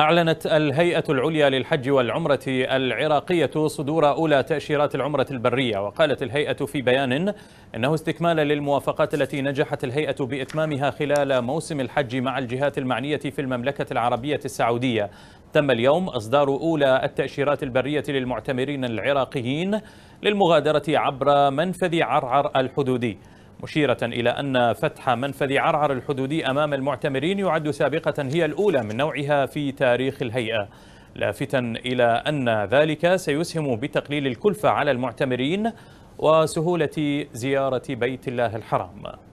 أعلنت الهيئة العليا للحج والعمرة العراقية صدور أولى تأشيرات العمرة البرية وقالت الهيئة في بيان أنه استكمالا للموافقات التي نجحت الهيئة بإتمامها خلال موسم الحج مع الجهات المعنية في المملكة العربية السعودية تم اليوم إصدار أولى التأشيرات البرية للمعتمرين العراقيين للمغادرة عبر منفذ عرعر الحدودي مشيرة إلى أن فتح منفذ عرعر الحدودي أمام المعتمرين يعد سابقة هي الأولى من نوعها في تاريخ الهيئة لافتا إلى أن ذلك سيسهم بتقليل الكلفة على المعتمرين وسهولة زيارة بيت الله الحرام